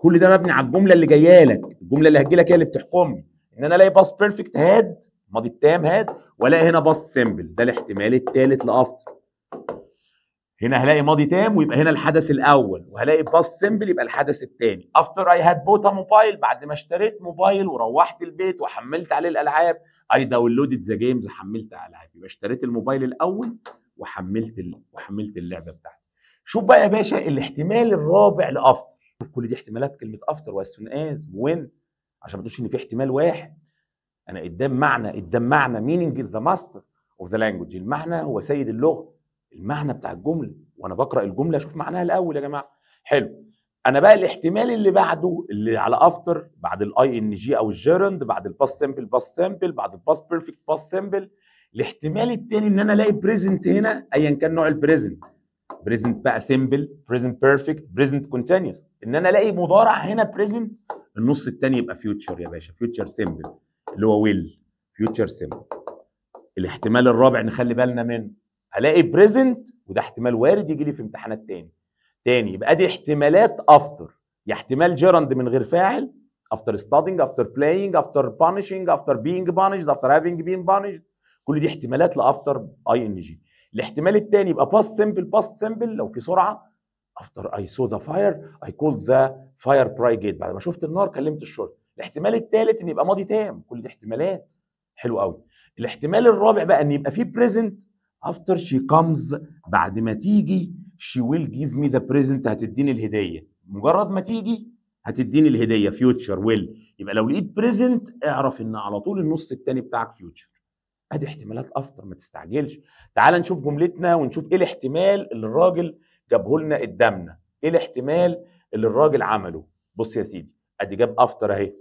كل ده مبني على الجمله اللي جايه لك الجمله اللي هتجي لك هي اللي بتحكمني ان انا الاقي باس بيرفكت هاد الماضي التام هاد والاقي هنا باس سيمبل ده الاحتمال الثالث لافتر هنا هلاقي ماضي تام ويبقى هنا الحدث الاول وهلاقي باست سيمبل يبقى الحدث الثاني افتر اي هاد بوتا موبايل بعد ما اشتريت موبايل وروحت البيت وحملت عليه الالعاب اي داونلودد ذا جيمز حملت العاب يبقى اشتريت الموبايل الاول وحملت ال... وحملت اللعبه بتاعتي شوف بقى يا باشا الاحتمال الرابع لافتر شوف كل دي احتمالات كلمه افتر واسون از وين عشان ما تقولش ان في احتمال واحد انا قدام معنى قدام معنى ميننج ذا ماستر اوف ذا لانجوج المعنى هو سيد اللغه المعنى بتاع الجمله وانا بقرا الجمله اشوف معناها الاول يا جماعه حلو انا بقى الاحتمال اللي بعده اللي على افتر بعد الاي ان جي او الجيرند بعد الباس سمبل باس سمبل بعد الباس بيرفكت باس سمبل الاحتمال التاني ان انا الاقي بريزنت هنا ايا كان نوع البريزنت بريزنت بقى سمبل بريزنت بيرفكت بريزنت كونتينيوس ان انا الاقي مضارع هنا بريزنت النص التاني يبقى فيوتشر يا باشا فيوتشر سمبل اللي هو ويل فيوتشر سمبل الاحتمال الرابع نخلي بالنا منه هلاقي بريزنت وده احتمال وارد يجي لي في امتحانات تاني تاني يبقى دي احتمالات افتر يا احتمال جيرند من غير فاعل افتر ستادنج افتر بلاينج افتر بانشينج افتر بينج بانشد افتر هافينج بين بانشد كل دي احتمالات لافتر اي ان جي الاحتمال الثاني يبقى باست سمبل باست سمبل لو في سرعه افتر اي سو ذا فاير اي كول ذا فاير برايجيت بعد ما شفت النار كلمت الشرطه الاحتمال الثالث ان يبقى ماضي تام كل دي احتمالات حلو قوي الاحتمال الرابع بقى ان يبقى في بريزنت after she comes بعد ما تيجي she will give me the present هتديني الهدية مجرد ما تيجي هتديني الهدية future will يبقى لو لقيت present اعرف ان على طول النص التاني بتاعك future ادي احتمالات after ما تستعجلش تعال نشوف جملتنا ونشوف ايه الاحتمال اللي الراجل جابه لنا قدامنا ايه الاحتمال اللي الراجل عمله بص يا سيدي ادي جاب after اهي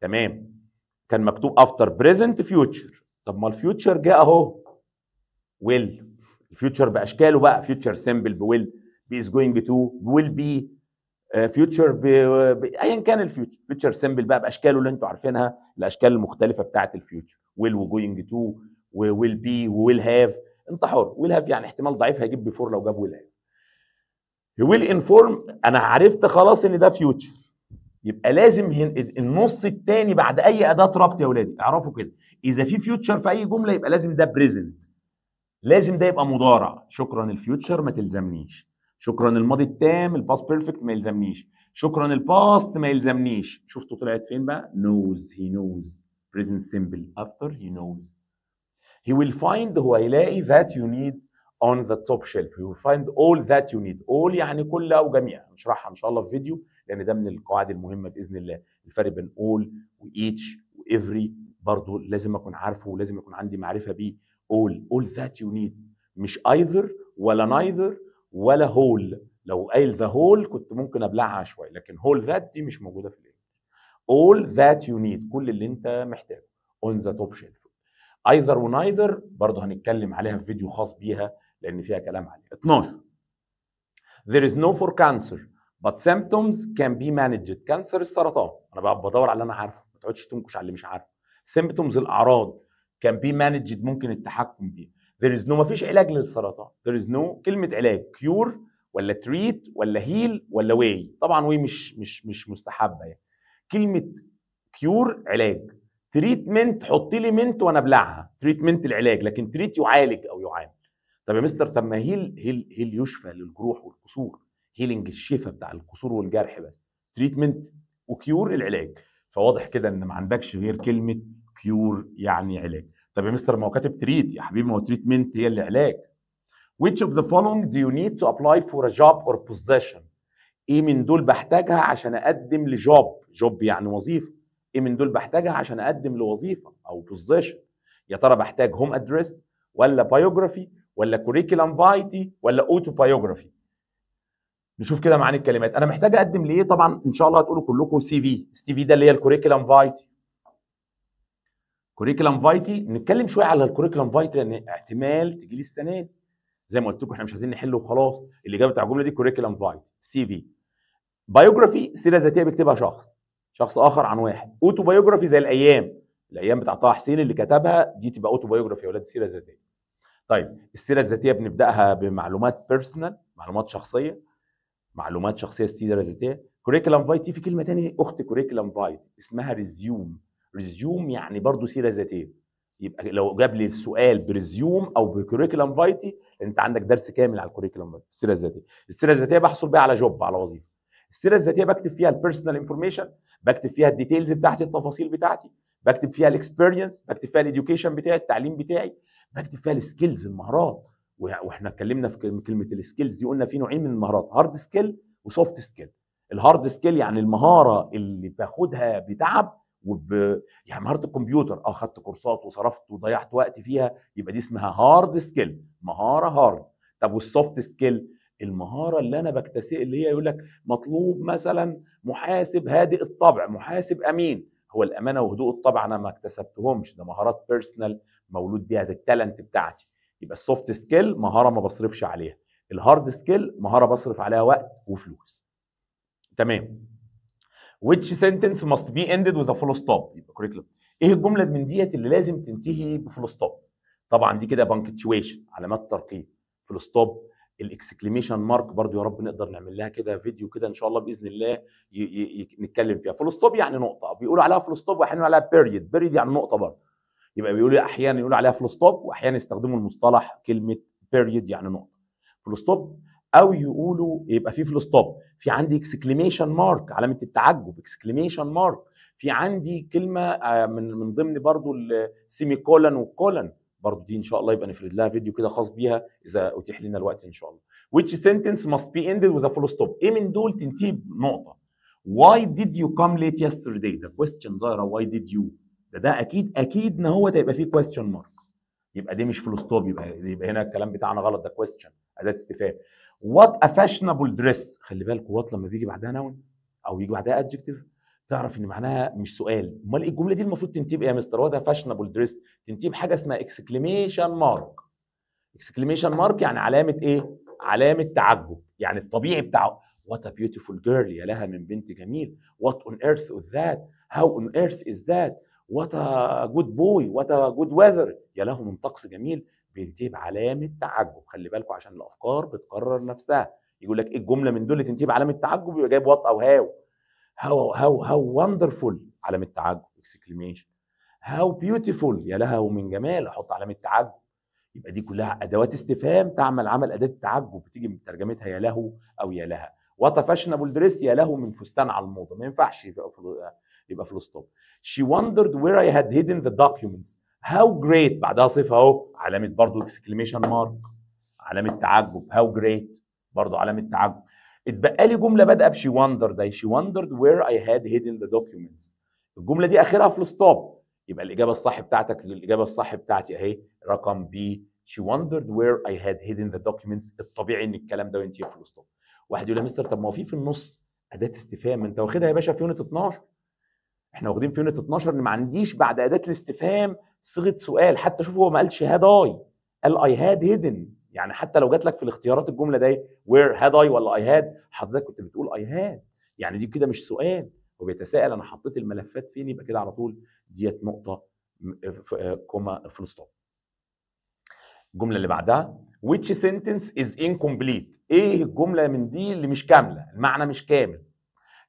تمام كان مكتوب after present future طب ما الفيوتشر جه اهو ويل الفيوتشر باشكاله بقى فيوتشر سيمبل بويل بي از جوينج تو ويل بي فيوتشر ايا كان الفيوتشر فيوتشر سيمبل بقى باشكاله اللي انتم عارفينها الاشكال المختلفه بتاعه الفيوتشر ويل وجوينج تو ويل بي ويل هاف انت حر ويل هاف يعني احتمال ضعيف هيجيب بيفور لو جاب ويل هاف ويل انفورم انا عرفت خلاص ان ده فيوتشر يبقى لازم النص الثاني بعد اي اداه ربط يا اولادي اعرفوا كده اذا في فيوتشر في اي جمله يبقى لازم ده بريزنت لازم ده يبقى مضارع شكرا الفيوتشر ما تلزمنيش شكرا الماضي التام الباست بيرفكت ما يلزمنيش شكرا الباست ما يلزمنيش شفتوا طلعت فين بقى نوز هي نوز present simple after he knows he will find هو هيلاقي that you need on the top shelf he will find all that you need all يعني كل او جميع هنشرحها ان شاء الله في فيديو لان ده من القواعد المهمه باذن الله الفرق بين all و each و every برضه لازم اكون عارفه ولازم يكون عندي معرفه بيه all all that you need مش either ولا neither ولا whole لو قايل the whole كنت ممكن ابلعها شويه لكن whole that دي مش موجوده في الانجليزي all that you need كل اللي انت محتاجه on the top shelf either ونايذر برضه هنتكلم عليها في فيديو خاص بيها لان فيها كلام عليها 12 there is no for cancer but symptoms can be managed cancer السرطان انا بقى بدور على اللي انا عارفه ما تقعدش تنكش على اللي مش عارفه symptoms الاعراض كان بي مانجد ممكن التحكم بيها there is no مفيش علاج للسرطان there is no كلمه علاج كيور ولا تريت ولا هيل ولا واي طبعا واي مش مش مش مستحبه يعني كلمه كيور علاج تريتمنت حط لي منت وانا ابلعها تريتمنت العلاج لكن تريت يعالج او يعالج طب يا مستر طب ما هيل هيل هيل يشفى للجروح والكسور هيلنج الشفاء بتاع الكسور والجرح بس تريتمنت وكيور العلاج فواضح كده ان ما عندكش غير كلمه كيور يعني علاج طب يا مستر ما هو كاتب تريت يا حبيبي ما هو تريتمنت هي اللي علاج which of the following do you need to apply for a job or position ايه من دول بحتاجها عشان اقدم لجوب جوب يعني وظيفه ايه من دول بحتاجها عشان اقدم لوظيفه او بوزيشن يا ترى بحتاج هوم ادريس ولا بايوجرافي ولا كوريكولم فايتي ولا اوتو بايوجرافي نشوف كده معاني الكلمات انا محتاج اقدم لايه طبعا ان شاء الله هتقولوا كلكم سي في السي في ده اللي هي الكوريكولم فايتي كوريكولم فايتي نتكلم شويه على الكوريكولم فايتي لان احتمال تجي لي السنه دي زي ما قلت لكم احنا مش عايزين نحل وخلاص الاجابه بتاع الجمله دي كوريكولم فايتي سي في بايوجرافي سيره ذاتيه بيكتبها شخص شخص اخر عن واحد اوتو بايوجرافي زي الايام الايام بتاع طه حسين اللي كتبها دي تبقى اوتو بايوجرافي يا ولاد السيره الذاتيه طيب السيره الذاتيه بنبداها بمعلومات بيرسونال معلومات شخصيه معلومات شخصيه السيره الذاتيه كوريكولم فايتي في كلمه ثانيه اخت كوريكولم فايتي اسمها ريزيوم ريزيوم يعني برضه سيره ذاتيه يبقى لو جاب لي السؤال بريزيوم او بكريكولم فايتي انت عندك درس كامل على الكريكولم السيره الذاتيه السيره الذاتيه بحصل بيها على جوب على وظيفه السيره الذاتيه بكتب فيها البيرسونال انفورميشن بكتب فيها الديتيلز بتاعتي التفاصيل بتاعتي بكتب فيها الاكسبيرينس بكتب فيها الاديوكيشن بتاعي التعليم بتاعي بكتب فيها السكيلز المهارات واحنا اتكلمنا في كلمه السكيلز دي قلنا في نوعين من المهارات هارد سكيل وسوفت سكيل الهارد سكيل يعني المهاره اللي باخدها بتعب وب... يعني مهاره الكمبيوتر اه خدت كورسات وصرفت وضيعت وقت فيها يبقى دي اسمها هارد سكيل مهاره هارد طب والسوفت سكيل المهاره اللي انا بكتسب اللي هي يقول لك مطلوب مثلا محاسب هادئ الطبع محاسب امين هو الامانه وهدوء الطبع انا ما اكتسبتهمش ده مهارات بيرسونال مولود بيها ده التالنت بتاعتي يبقى السوفت سكيل مهاره ما بصرفش عليها الهارد سكيل مهاره بصرف عليها وقت وفلوس تمام which sentence must be ended with a full stop يبقى curriculum ايه الجمله من ديت اللي لازم تنتهي بفول ستوب طبعا دي كده بانكتشويشن علامات ترقيم فول ستوب الاكسكليميشن مارك برضو يا رب نقدر نعمل لها كده فيديو كده ان شاء الله باذن الله ي- ي- ي- نتكلم فيها فول ستوب يعني نقطه بيقولوا عليها فول ستوب واحيانا عليها بيريد بيريد يعني نقطه برضه يبقى بيقولوا احيانا يقولوا عليها فول ستوب واحيانا يستخدموا المصطلح كلمه بيريد يعني نقطه فول ستوب او يقولوا يبقى في فول ستوب في عندي اكسكليميشن مارك علامه التعجب اكسكليميشن مارك في عندي كلمه آه، من من ضمن برضو السيمي كولن والكولن برضو دي ان شاء الله يبقى نفرد لها فيديو كده خاص بيها اذا اتيح لنا الوقت ان شاء الله which sentence must be ended with a full stop ايه من دول تنتهي بنقطه why did you come late yesterday the question ظاهره why did you ده ده اكيد اكيد ان هو هيبقى فيه question mark يبقى دي مش full ستوب يبقى يبقى هنا الكلام بتاعنا غلط ده question اداه استفهام وات ا فاشنبل دريس خلي بالك وات لما بيجي بعدها نون او يجي بعدها ادجكتيف تعرف ان معناها مش سؤال امال الجمله دي المفروض تنتهي بايه يا مستر وات ا فاشنبل دريس تنتهي بحاجه اسمها اكسكليميشن مارك اكسكليميشن مارك يعني علامه ايه علامه تعجب يعني الطبيعي بتاعه وات ا بيوتيفول جيرل يا لها من بنت جميل وات اون ايرث از ذات هاو اون ايرث از ذات وات ا جود بوي وات ا جود ويذر يا له من طقس جميل بينتهي بعلامه تعجب خلي بالكم عشان الافكار بتقرر نفسها يقول لك إيه الجمله من دول تنتهي بعلامه تعجب يبقى جايب وات او هاو هاو هاو هاو وندرفول علامه تعجب اكسكليميشن هاو بيوتيفول يا لها ومن جمال احط علامه تعجب يبقى دي كلها ادوات استفهام تعمل عمل اداه تعجب بتيجي من ترجمتها يا له او يا لها وات فاشنبل دريس يا له من فستان على الموضه ما ينفعش يبقى يبقى الستوب شي وندرد وير اي هاد هيدن ذا دوكيومنتس هاو جريت بعدها صفه اهو علامه برضو اكسكليميشن مارك علامه تعجب هاو جريت برضو علامه تعجب اتبقى لي جمله بادئه بشي وندرد اي شي وندرد وير اي هاد هيدن ذا دوكيومنتس الجمله دي اخرها في ستوب يبقى الاجابه الصح بتاعتك الاجابه الصح بتاعتي اهي رقم بي شي وندرد وير اي هاد هيدن ذا دوكيومنتس الطبيعي ان الكلام ده ينتهي في ستوب واحد يقول يا مستر طب ما هو في في النص اداه استفهام انت واخدها يا باشا في يونت 12 احنا واخدين في يونت 12 ان ما عنديش بعد اداه الاستفهام صيغه سؤال حتى شوف هو ما قالش هاد اي قال اي هاد هيدن يعني حتى لو جات لك في الاختيارات الجمله دي وير هاد اي ولا اي هاد حضرتك كنت بتقول اي هاد يعني دي كده مش سؤال هو بيتساءل انا حطيت الملفات فين يبقى كده على طول ديت نقطه كوما فول ستوب الجمله اللي بعدها which sentence is incomplete ايه الجمله من دي اللي مش كامله المعنى مش كامل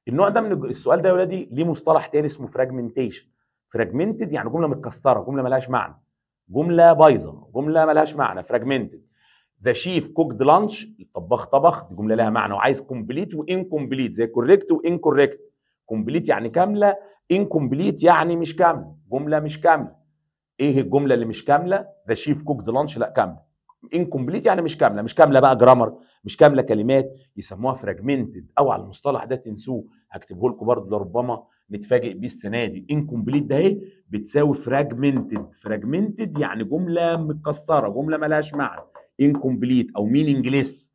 النوع ده من السؤال ده يا ولادي ليه مصطلح تاني اسمه fragmentation فراجمنتد يعني جمله متكسره جمله ملهاش معنى جمله بايظه جمله ملهاش معنى فراجمنتد ذا شيف كوكد لانش الطباخ طبخ دي جمله لها معنى وعايز كومبليت وانكومبليت زي كوريكت وانكوريكت كومبليت يعني كامله انكومبليت يعني مش كامله جمله مش كامله ايه الجمله اللي مش كامله ذا شيف كوكد لانش لا كامله انكومبليت يعني مش كامله مش كامله بقى جرامر مش كامله كلمات يسموها فراجمنتد او على المصطلح ده تنسوه هكتبه لكم برضه لربما نتفاجئ بيه السنه دي انكمبليت ده اهي بتساوي فراجمنتد فراجمنتد يعني جمله مكسره جمله ملهاش معنى انكمبليت او مينينجليس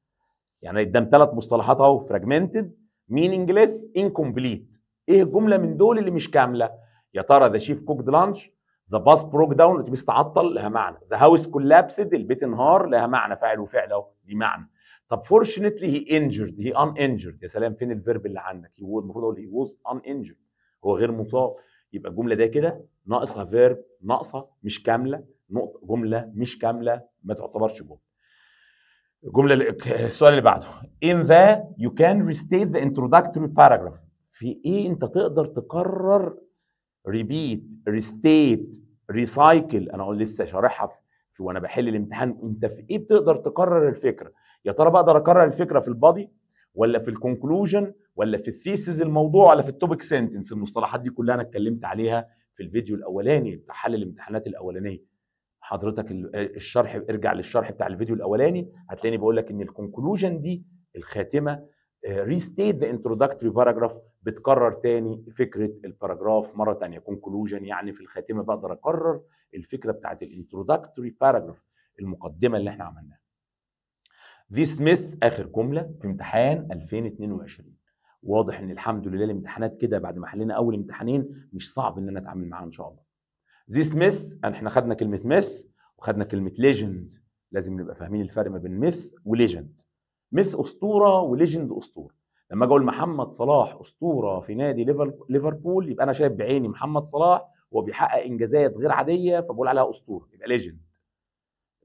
يعني قدام ثلاث مصطلحات اهو فراجمنتد مينينجليس انكمبليت ايه الجمله من دول اللي مش كامله يا ترى ذا شيف كوكد لانش ذا باس بروك داون الاتوبيس تعطل لها معنى ذا هاوس كولابسد البيت انهار لها معنى فاعل وفعل اهو دي معنى طب فورشنتلي هي انجرد هي ان انجرد يا سلام فين الفيرب اللي عندك المفروض اقول هي ووز ان انجرد هو غير منصاب يبقى الجمله ده كده ناقصها فيرب ناقصه مش كامله نقطه جمله مش كامله ما تعتبرش جمله الجمله السؤال اللي بعده in the you can restate the introductory paragraph في ايه انت تقدر تكرر ريبيت ريستيت ريسايكل انا لسه شارحها في وانا بحل الامتحان انت في ايه بتقدر تكرر الفكره يا ترى بقدر اكرر الفكره في البادي ولا في الكونكلوجن ولا في الثيسز الموضوع ولا في التوبك سنتنس المصطلحات دي كلها انا اتكلمت عليها في الفيديو الاولاني بتاع حل الامتحانات الاولانيه حضرتك آه، الشرح ارجع للشرح بتاع الفيديو الاولاني هتلاقيني بقول لك ان الكونكلوجن دي الخاتمه ريستيت ذا انتروداكتوري باراجراف بتكرر تاني فكره الباراجراف مره تانية كونكلوجن يعني في الخاتمه بقدر اكرر الفكره بتاعت الانتروداكتوري باراجراف المقدمه اللي احنا عملناها. ذي سميث اخر جمله في امتحان 2022 واضح ان الحمد لله الامتحانات كده بعد ما حلينا اول امتحانين مش صعب ان انا اتعامل معاها ان شاء الله ذيس ميث احنا خدنا كلمه ميث وخدنا كلمه ليجند لازم نبقى فاهمين الفرق ما بين ميث وليجند ميث اسطوره وليجند اسطوره لما اجي اقول محمد صلاح اسطوره في نادي ليفربول يبقى انا شايف بعيني محمد صلاح وبيحقق انجازات غير عاديه فبقول عليها اسطوره يبقى ليجند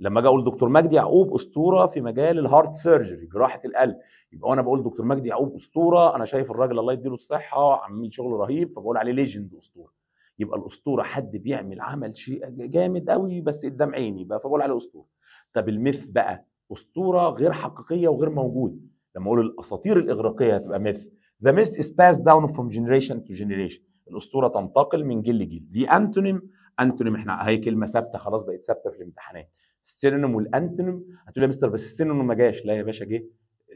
لما اجي اقول دكتور مجدي يعقوب اسطوره في مجال الهارت سيرجري جراحه القلب يبقى وانا بقول دكتور مجدي يعقوب اسطوره انا شايف الراجل الله يديله الصحه عامل شغل رهيب فبقول عليه ليجند اسطوره يبقى الاسطوره حد بيعمل عمل شيء جامد قوي بس قدام عيني بقى فبقول عليه اسطوره طب الميث بقى اسطوره غير حقيقيه وغير موجود لما اقول الاساطير الاغريقيه هتبقى ميث ذا ميث از باس داون فروم جنريشن تو جينيريشن الاسطوره تنتقل من جيل لجيل دي انتونيم انتونيم احنا هي كلمه ثابته خلاص بقت ثابته في الامتحانات السينونيم والانتونيم هتقول يا مستر بس السينونيم ما جاش لا يا باشا جه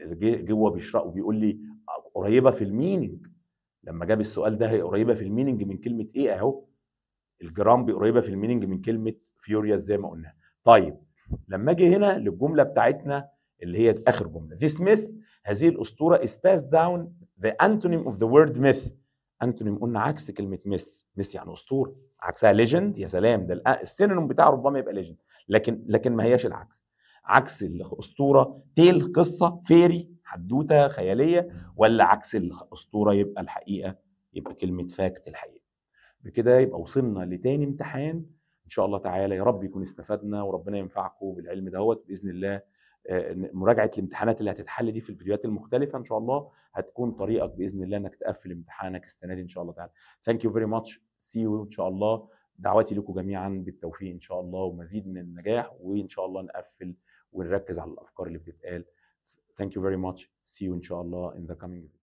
جه جوه بيشرق وبيقول لي قريبه في الميننج لما جاب السؤال ده هي قريبه في الميننج من كلمه ايه اهو الجرام قريبه في الميننج من كلمه فيوريوس زي ما قلنا طيب لما اجي هنا للجمله بتاعتنا اللي هي اخر جمله this هذه الاسطوره اسباس داون ذا انتونيم اوف ذا وورد ميث انتوني قلنا عكس كلمه ميس ميس يعني اسطوره عكسها ليجند يا سلام ده آه، السينونيم بتاعه ربما يبقى ليجند لكن لكن ما هياش العكس عكس الاسطوره تيل قصه فيري حدوته خياليه ولا عكس الاسطوره يبقى الحقيقه يبقى كلمه فاكت الحقيقه بكده يبقى وصلنا لتاني امتحان ان شاء الله تعالى يا رب يكون استفدنا وربنا ينفعكم بالعلم دهوت باذن الله آه، مراجعه الامتحانات اللي هتتحل دي في الفيديوهات المختلفه ان شاء الله هتكون طريقك باذن الله انك تقفل امتحانك السنه دي ان شاء الله تعالى ثانك يو فيري ماتش سي يو ان شاء الله دعواتي لكم جميعا بالتوفيق ان شاء الله ومزيد من النجاح وان شاء الله نقفل ونركز على الافكار اللي بتتقال ثانك يو فيري ماتش سي يو ان شاء الله in the coming